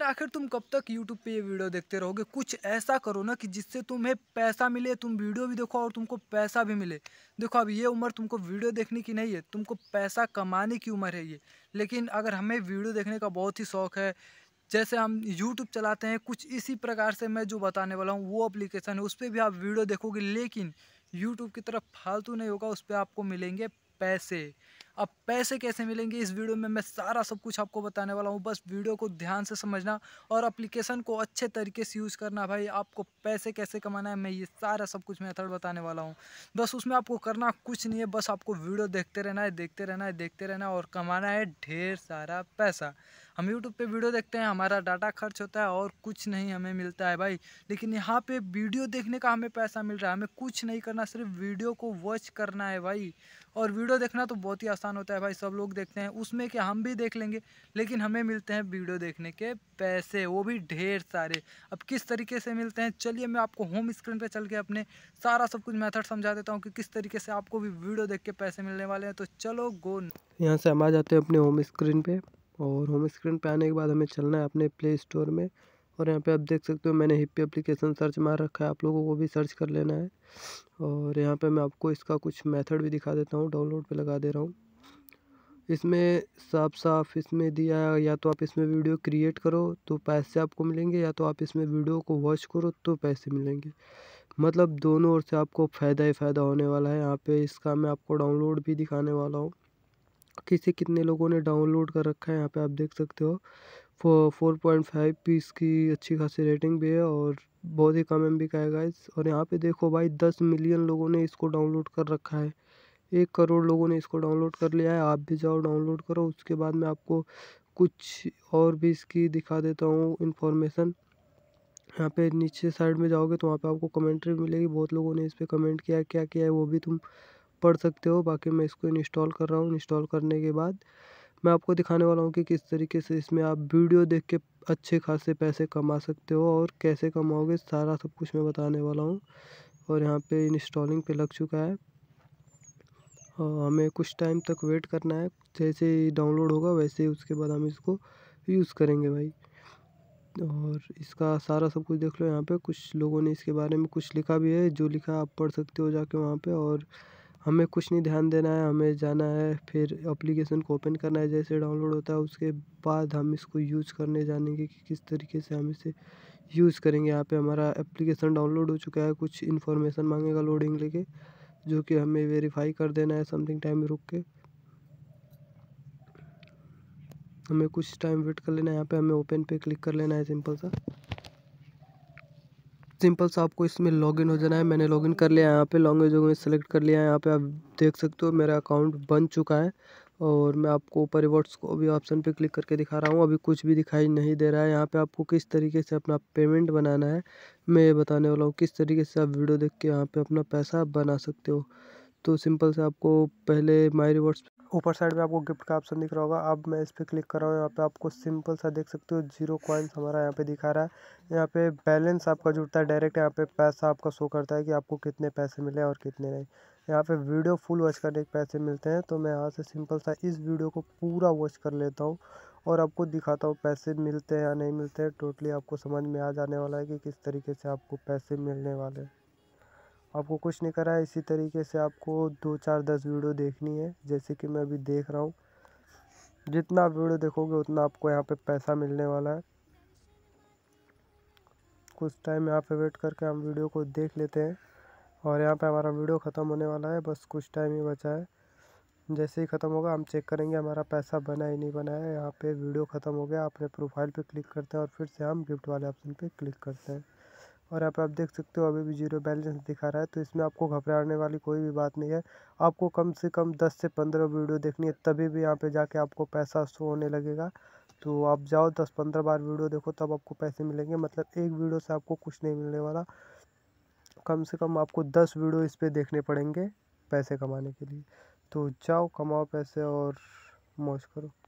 यार आखिर तुम कब तक यूट्यूब पे ये वीडियो देखते रहोगे कुछ ऐसा करो ना कि जिससे तुम्हें पैसा मिले तुम वीडियो भी देखो और तुमको पैसा भी मिले देखो अब ये उम्र तुमको वीडियो देखने की नहीं है तुमको पैसा कमाने की उम्र है ये लेकिन अगर हमें वीडियो देखने का बहुत ही शौक़ है जैसे हम यूट्यूब चलाते हैं कुछ इसी प्रकार से मैं जो बताने वाला हूँ वो अप्लीकेशन है उस पर भी आप वीडियो देखोगे लेकिन यूट्यूब की तरफ फालतू नहीं होगा उस पर आपको मिलेंगे पैसे अब पैसे कैसे मिलेंगे इस वीडियो में मैं सारा सब कुछ आपको बताने वाला हूँ बस वीडियो को ध्यान से समझना और अप्लीकेशन को अच्छे तरीके से यूज़ करना भाई आपको पैसे कैसे कमाना है मैं ये सारा सब कुछ मेथड बताने वाला हूँ बस उसमें आपको करना कुछ नहीं है बस आपको वीडियो देखते रहना है देखते रहना है देखते रहना है और कमाना है ढेर सारा पैसा हम यूट्यूब पे वीडियो देखते हैं हमारा डाटा खर्च होता है और कुछ नहीं हमें मिलता है भाई लेकिन यहाँ पे वीडियो देखने का हमें पैसा मिल रहा है हमें कुछ नहीं करना सिर्फ वीडियो को वॉच करना है भाई और वीडियो देखना तो बहुत ही आसान होता है भाई सब लोग देखते हैं उसमें क्या हम भी देख लेंगे लेकिन हमें मिलते हैं वीडियो देखने के पैसे वो भी ढेर सारे अब किस तरीके से मिलते हैं चलिए मैं आपको होम स्क्रीन पर चल के अपने सारा सब कुछ मैथड समझा देता हूँ कि किस तरीके से आपको भी वीडियो देख के पैसे मिलने वाले हैं तो चलो गो यहाँ से हम आ जाते हैं अपने होम स्क्रीन पर और होम स्क्रीन पे आने के बाद हमें चलना है अपने प्ले स्टोर में और यहाँ पे आप देख सकते हो मैंने हिप्पी एप्लीकेशन सर्च मार रखा है आप लोगों को भी सर्च कर लेना है और यहाँ पे मैं आपको इसका कुछ मेथड भी दिखा देता हूँ डाउनलोड पे लगा दे रहा हूँ इसमें साफ साफ इसमें दिया या तो आप इसमें वीडियो क्रिएट करो तो पैसे आपको मिलेंगे या तो आप इसमें वीडियो को वॉच करो तो पैसे मिलेंगे मतलब दोनों ओर से आपको फ़ायदा ही फ़ायदा होने वाला है यहाँ पर इसका मैं आपको डाउनलोड भी दिखाने वाला हूँ किसे कितने लोगों ने डाउनलोड कर रखा है यहाँ पे आप देख सकते हो फो फोर पॉइंट फाइव की इसकी अच्छी खासी रेटिंग भी है और बहुत ही कम एम बी का है गाइस और यहाँ पे देखो भाई दस मिलियन लोगों ने इसको डाउनलोड कर रखा है एक करोड़ लोगों ने इसको डाउनलोड कर लिया है आप भी जाओ डाउनलोड करो उसके बाद मैं आपको कुछ और भी इसकी दिखा देता हूँ इन्फॉर्मेशन यहाँ पे नीचे साइड में जाओगे तो वहाँ पे आपको कमेंट्री मिलेगी बहुत लोगों ने इस पर कमेंट किया क्या किया है वो भी तुम पढ़ सकते हो बाकी मैं इसको इंस्टॉल कर रहा हूँ इंस्टॉल करने के बाद मैं आपको दिखाने वाला हूँ कि किस तरीके से इसमें आप वीडियो देख के अच्छे खासे पैसे कमा सकते हो और कैसे कमाओगे सारा सब कुछ मैं बताने वाला हूँ और यहाँ पे इंस्टॉलिंग पे लग चुका है और हमें कुछ टाइम तक वेट करना है जैसे ही डाउनलोड होगा वैसे ही उसके बाद हम इसको यूज़ करेंगे भाई और इसका सारा सब कुछ देख लो यहाँ पे कुछ लोगों ने इसके बारे में कुछ लिखा भी है जो लिखा आप पढ़ सकते हो जाके वहाँ पे और हमें कुछ नहीं ध्यान देना है हमें जाना है फिर एप्लीकेशन को ओपन करना है जैसे डाउनलोड होता है उसके बाद हम इसको यूज़ करने जानेंगे कि किस तरीके से हम इसे यूज़ करेंगे यहाँ पे हमारा एप्लीकेशन डाउनलोड हो चुका है कुछ इन्फॉर्मेशन मांगेगा लोडिंग लेके जो कि हमें वेरीफाई कर देना है समथिंग टाइम रुक के हमें कुछ टाइम वेट कर लेना है यहाँ पे हमें ओपन पे क्लिक कर लेना है सिंपल सा सिंपल सा आपको इसमें लॉगिन हो जाना है मैंने लॉगिन कर लिया यहाँ पे लॉन्गेज में सेलेक्ट कर लिया है यहाँ पे आप देख सकते हो मेरा अकाउंट बन चुका है और मैं आपको ऊपर रिवॉर्ड्स को अभी ऑप्शन पे क्लिक करके दिखा रहा हूँ अभी कुछ भी दिखाई नहीं दे रहा है यहाँ पे आपको किस तरीके से अपना पेमेंट बनाना है मैं ये बताने वाला हूँ किस तरीके से आप वीडियो देख के यहाँ पे अपना पैसा बना सकते हो तो सिंपल से आपको पहले माई रिवॉर्ड्स ऊपर साइड में आपको गिफ्ट का ऑप्शन दिख रहा होगा अब मैं इस पर क्लिक कर रहा हूँ यहाँ पे आपको सिंपल सा देख सकते हो जीरो कॉइन्स हमारा यहाँ पे दिखा रहा है यहाँ पे बैलेंस आपका जुड़ता है डायरेक्ट यहाँ पे पैसा आपका शो करता है कि आपको कितने पैसे मिले और कितने नहीं यहाँ पे वीडियो फुल वॉच करने के पैसे मिलते हैं तो मैं यहाँ से सिंपल सा इस वीडियो को पूरा वॉच कर लेता हूँ और आपको दिखाता हूँ पैसे मिलते हैं या नहीं मिलते हैं टोटली आपको समझ में आ जाने वाला है कि किस तरीके से आपको पैसे मिलने वाले हैं आपको कुछ नहीं करा है इसी तरीके से आपको दो चार दस वीडियो देखनी है जैसे कि मैं अभी देख रहा हूँ जितना आप वीडियो देखोगे उतना आपको यहाँ पे पैसा मिलने वाला है कुछ टाइम यहाँ पे वेट करके हम वीडियो को देख लेते हैं और यहाँ पे हमारा वीडियो ख़त्म होने वाला है बस कुछ टाइम ही बचा है जैसे ही ख़त्म होगा हम चेक करेंगे हमारा पैसा बना ही नहीं बना है यहाँ पे वीडियो ख़त्म हो गया अपने प्रोफाइल पे क्लिक करते हैं और फिर से हम गिफ्ट वाले ऑप्शन पे क्लिक करते हैं और यहाँ पर आप देख सकते हो अभी भी जीरो बैलेंस दिखा रहा है तो इसमें आपको घबराने वाली कोई भी बात नहीं है आपको कम से कम दस से पंद्रह वीडियो देखनी है तभी भी यहाँ पे जाके आपको पैसा शो होने लगेगा तो आप जाओ दस पंद्रह बार वीडियो देखो तब आपको पैसे मिलेंगे मतलब एक वीडियो से आपको कुछ नहीं मिलने वाला कम से कम आपको दस वीडियो इस पर देखने पड़ेंगे पैसे कमाने के लिए तो जाओ कमाओ पैसे और मौज करो